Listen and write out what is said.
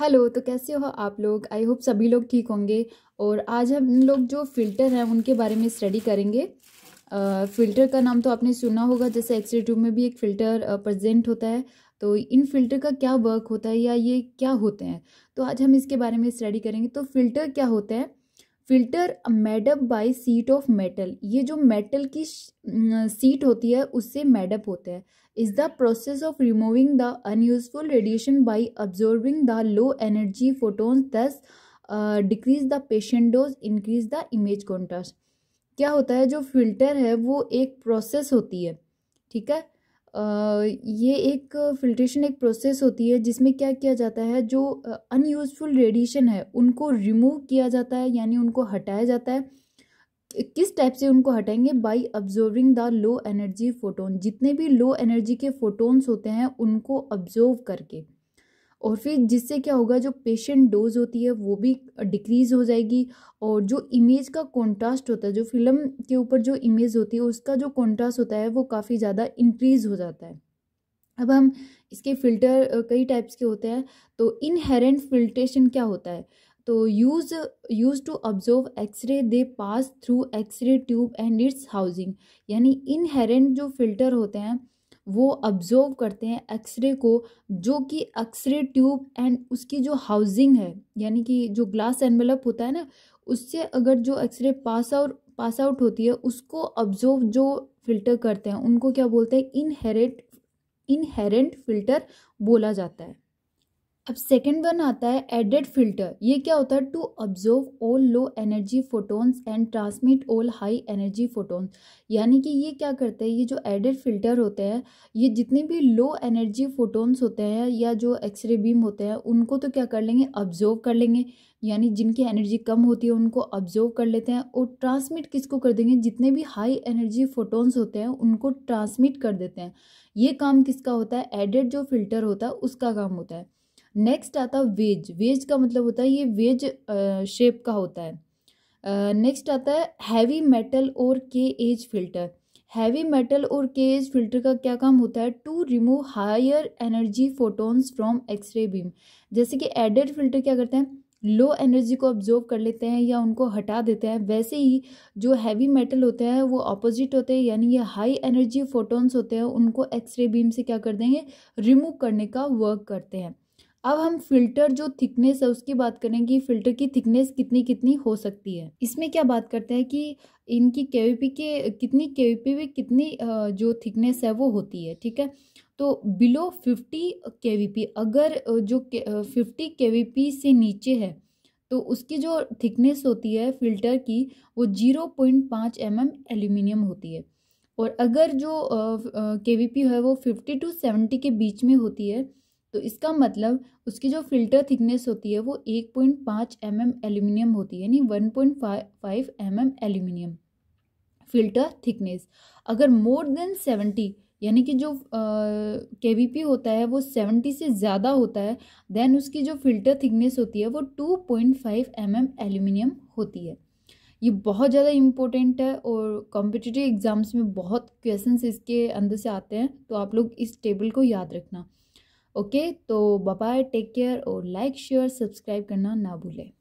hello तो कैसे हो आप लोग आई होप सभी लोग ठीक होंगे और आज हम लोग जो फ़िल्टर हैं उनके बारे में स्टडी करेंगे फ़िल्टर का नाम तो आपने सुना होगा जैसे एक्सरे ट्यूब में भी एक फ़िल्टर प्रजेंट होता है तो इन फ़िल्टर का क्या वर्क होता है या ये क्या होते हैं तो आज हम इसके बारे में स्टडी करेंगे तो फ़िल्टर क्या होते हैं filter made up by sheet of metal ये जो मेटल की सीट होती है उससे मेडअप होता है is the process of removing the unuseful radiation by absorbing the low energy photons thus decrease the patient dose increase the image contrast क्या होता है जो फिल्टर है वो एक प्रोसेस होती है ठीक है ये एक फिल्ट्रेशन एक प्रोसेस होती है जिसमें क्या किया जाता है जो अनयूज़फुल रेडिएशन है उनको रिमूव किया जाता है यानी उनको हटाया जाता है किस टाइप से उनको हटाएंगे by observing the low energy photon जितने भी लो एनर्जी के फोटोन्स होते हैं उनको ऑब्जर्व करके और फिर जिससे क्या होगा जो पेशेंट डोज होती है वो भी डिक्रीज़ हो जाएगी और जो इमेज का कॉन्ट्रास्ट होता है जो फिल्म के ऊपर जो इमेज होती है उसका जो कॉन्ट्रास्ट होता है वो काफ़ी ज़्यादा इंक्रीज़ हो जाता है अब हम इसके फ़िल्टर कई टाइप्स के होते हैं तो इनहेरेंट फिल्ट्रेशन क्या होता है तो use use to observe x-ray they pass through x-ray tube and its housing यानी इनहेरेंट जो फिल्टर होते हैं वो ऑब्जर्व करते हैं एक्सरे को जो कि एक्सरे ट्यूब एंड उसकी जो हाउसिंग है यानी कि जो ग्लास एनवेलप होता है ना उससे अगर जो x-ray pass out pass out होती है उसको ऑब्जर्व जो फिल्टर करते हैं उनको क्या बोलते हैं इनहेरेट इनहेरेंट फिल्टर बोला जाता है अब सेकेंड वन आता है एडेड फिल्टर ये क्या होता है to observe all low energy photons and transmit all high energy photons यानी कि ये क्या करते हैं ये जो एडेड फिल्टर होते हैं ये जितने भी लो एनर्जी फोटोन्स होते हैं या जो एक्सरे बीम होते हैं उनको तो क्या कर लेंगे ऑब्जर्व कर लेंगे यानी जिनकी एनर्जी कम होती है उनको ऑब्जर्व कर लेते हैं और ट्रांसमिट किसको कर देंगे जितने भी हाई एनर्जी फोटोन्स होते हैं उनको ट्रांसमिट कर देते हैं ये काम किसका होता है एडेड जो फिल्टर होता है उसका काम होता है नेक्स्ट आता वेज वेज का मतलब होता है ये वेज शेप का होता है नेक्स्ट आता है हैवी मेटल और के एज फिल्टर हैवी मेटल और के एज फिल्टर का क्या काम होता है to remove higher energy photons from x-ray beam जैसे कि एडेड फिल्टर क्या करते हैं लो एनर्जी को ऑब्जॉर्व कर लेते हैं या उनको हटा देते हैं वैसे ही जो हैवी मेटल होते हैं वो ऑपोजिट होते हैं यानी ये हाई एनर्जी फोटोन्स होते हैं उनको एक्सरे बीम से क्या कर देंगे रिमूव करने का वर्क करते हैं अब हम फिल्टर जो थिकनेस है उसकी बात करेंगे फिल्टर की थिकनेस कितनी कितनी हो सकती है इसमें क्या बात करते हैं कि इनकी के के कितनी केवीपी में कितनी जो थिकनेस है वो होती है ठीक है तो बिलो फिफ्टी के अगर जो फिफ्टी के से नीचे है तो उसकी जो थिकनेस होती है फिल्टर की वो जीरो पॉइंट पाँच एम एम एल्यूमिनियम होती है और अगर जो के वी पी है वो फिफ्टी टू सेवेंटी के बीच में होती है तो इसका मतलब उसकी जो फिल्टर थिकनेस होती है वो एक पॉइंट पाँच एम एम एल्यूमिनियम होती है यानी one point five M M aluminium filter thickness अगर मोर देन सेवेंटी यानी कि जो के वी पी होता है वो सेवेंटी से ज़्यादा होता है देन उसकी जो फिल्टर थिकनेस होती है वो two point five M M aluminium होती है ये बहुत ज़्यादा इम्पोर्टेंट है और कॉम्पिटिटिव एग्ज़ाम्स में बहुत क्वेश्चन इसके अंदर से आते हैं तो आप लोग इस टेबल को याद रखना ओके तो बाय टेक केयर और लाइक शेयर सब्सक्राइब करना ना भूलें